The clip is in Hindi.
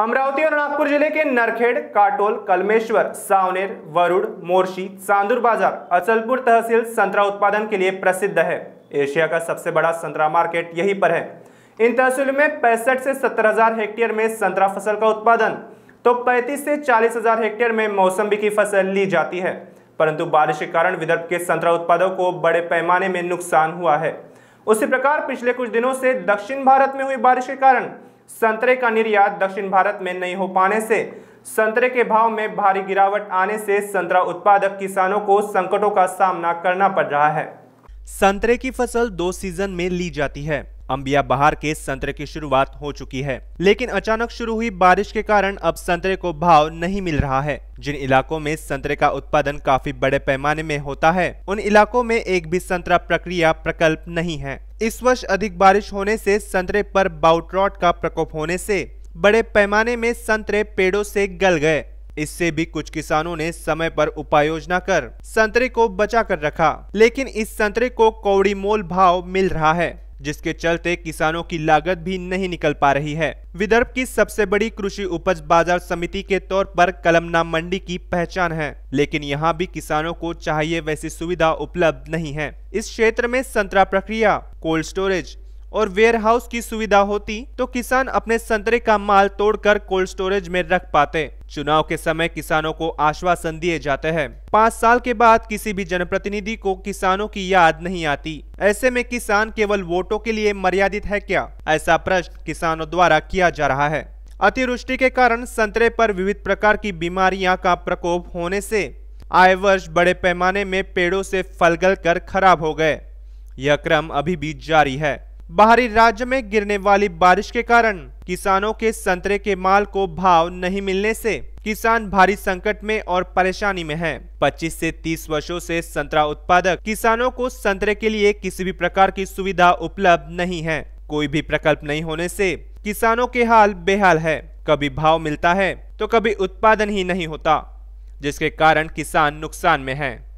अमरावती और नागपुर जिले के नरखेड़ काटोल कलमेश्वर सावनेर वरुड़ मोर्शी चांदुर बाजार अचलपुर तहसील संतरा उत्पादन के लिए प्रसिद्ध है एशिया का सबसे बड़ा संतरा मार्केट यहीं पर है इन तहसील में पैंसठ से सत्तर हजार हेक्टेयर में संतरा फसल का उत्पादन तो पैंतीस से चालीस हजार हेक्टेयर में मौसम्बी की फसल ली जाती है परंतु बारिश के कारण विदर्भ के संतरा उत्पादकों को बड़े पैमाने में नुकसान हुआ है उसी प्रकार पिछले कुछ दिनों से दक्षिण भारत में हुई बारिश के कारण संतरे का निर्यात दक्षिण भारत में नहीं हो पाने से संतरे के भाव में भारी गिरावट आने से संतरा उत्पादक किसानों को संकटों का सामना करना पड़ रहा है संतरे की फसल दो सीजन में ली जाती है अम्बिया बहार के संतरे की शुरुआत हो चुकी है लेकिन अचानक शुरू हुई बारिश के कारण अब संतरे को भाव नहीं मिल रहा है जिन इलाकों में संतरे का उत्पादन काफी बड़े पैमाने में होता है उन इलाकों में एक भी संतरा प्रक्रिया प्रकल्प नहीं है इस वर्ष अधिक बारिश होने से संतरे पर बाउट्रॉट का प्रकोप होने से बड़े पैमाने में संतरे पेड़ों से गल गए इससे भी कुछ किसानों ने समय पर उपाय योजना कर संतरे को बचा कर रखा लेकिन इस संतरे को कौड़ी मोल भाव मिल रहा है जिसके चलते किसानों की लागत भी नहीं निकल पा रही है विदर्भ की सबसे बड़ी कृषि उपज बाजार समिति के तौर पर कलमना मंडी की पहचान है लेकिन यहाँ भी किसानों को चाहिए वैसी सुविधा उपलब्ध नहीं है इस क्षेत्र में संतरा प्रक्रिया कोल्ड स्टोरेज और वेयर हाउस की सुविधा होती तो किसान अपने संतरे का माल तोड़कर कोल्ड स्टोरेज में रख पाते चुनाव के समय किसानों को आश्वासन दिए जाते हैं पाँच साल के बाद किसी भी जनप्रतिनिधि को किसानों की याद नहीं आती ऐसे में किसान केवल वोटों के लिए मर्यादित है क्या ऐसा प्रश्न किसानों द्वारा किया जा रहा है अतिवृष्टि के कारण संतरे पर विविध प्रकार की बीमारियां का प्रकोप होने से आए वर्ष बड़े पैमाने में पेड़ों से फल गल कर खराब हो गए यह क्रम अभी भी जारी है बाहरी राज्य में गिरने वाली बारिश के कारण किसानों के संतरे के माल को भाव नहीं मिलने से किसान भारी संकट में और परेशानी में है 25 से 30 वर्षों से संतरा उत्पादक किसानों को संतरे के लिए किसी भी प्रकार की सुविधा उपलब्ध नहीं है कोई भी प्रकल्प नहीं होने से किसानों के हाल बेहाल है कभी भाव मिलता है तो कभी उत्पादन ही नहीं होता जिसके कारण किसान नुकसान में है